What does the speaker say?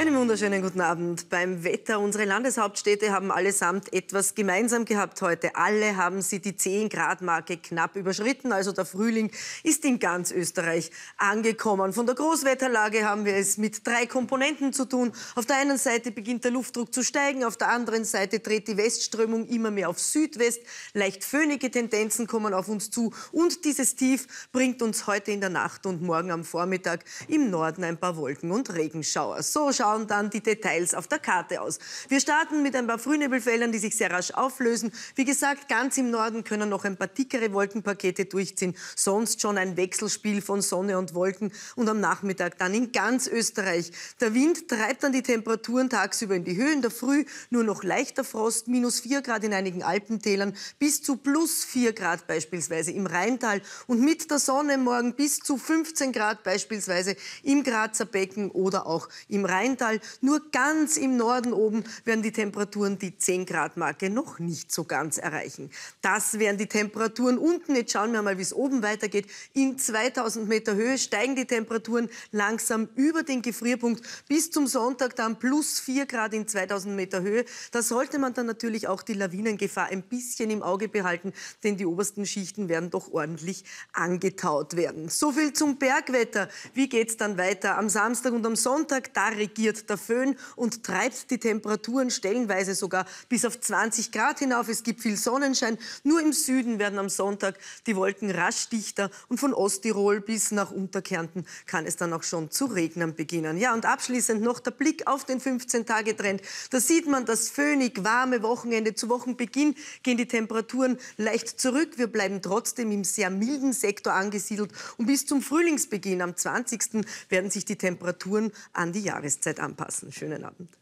Einen wunderschönen guten Abend. Beim Wetter, unsere Landeshauptstädte haben allesamt etwas gemeinsam gehabt heute. Alle haben sie die 10-Grad-Marke knapp überschritten. Also der Frühling ist in ganz Österreich angekommen. Von der Großwetterlage haben wir es mit drei Komponenten zu tun. Auf der einen Seite beginnt der Luftdruck zu steigen, auf der anderen Seite dreht die Westströmung immer mehr auf Südwest. Leicht föhnige Tendenzen kommen auf uns zu. Und dieses Tief bringt uns heute in der Nacht und morgen am Vormittag im Norden ein paar Wolken und Regenschauer. So schaut schauen dann die Details auf der Karte aus. Wir starten mit ein paar Frühnebelfeldern, die sich sehr rasch auflösen. Wie gesagt, ganz im Norden können noch ein paar dickere Wolkenpakete durchziehen. Sonst schon ein Wechselspiel von Sonne und Wolken und am Nachmittag dann in ganz Österreich. Der Wind treibt dann die Temperaturen tagsüber in die Höhe. In der Früh nur noch leichter Frost, minus 4 Grad in einigen Alpentälern, bis zu plus 4 Grad beispielsweise im Rheintal und mit der Sonne morgen bis zu 15 Grad beispielsweise im Grazer Becken oder auch im Rheintal. Rheintal, nur ganz im Norden oben werden die Temperaturen die 10 Grad Marke noch nicht so ganz erreichen. Das wären die Temperaturen unten. Jetzt schauen wir mal, wie es oben weitergeht. In 2000 Meter Höhe steigen die Temperaturen langsam über den Gefrierpunkt bis zum Sonntag dann plus 4 Grad in 2000 Meter Höhe. Da sollte man dann natürlich auch die Lawinengefahr ein bisschen im Auge behalten, denn die obersten Schichten werden doch ordentlich angetaut werden. So viel zum Bergwetter. Wie geht es dann weiter? Am Samstag und am Sonntag, da regiert galoppiert der Föhn und treibt die Temperaturen stellenweise sogar bis auf 20 Grad hinauf. Es gibt viel Sonnenschein. Nur im Süden werden am Sonntag die Wolken rasch dichter und von Osttirol bis nach Unterkärnten kann es dann auch schon zu regnen beginnen. Ja, und abschließend noch der Blick auf den 15-Tage-Trend. Da sieht man das föhnig warme Wochenende. Zu Wochenbeginn gehen die Temperaturen leicht zurück. Wir bleiben trotzdem im sehr milden Sektor angesiedelt und bis zum Frühlingsbeginn am 20. werden sich die Temperaturen an die Jahreszeit anpassen. Schönen Abend.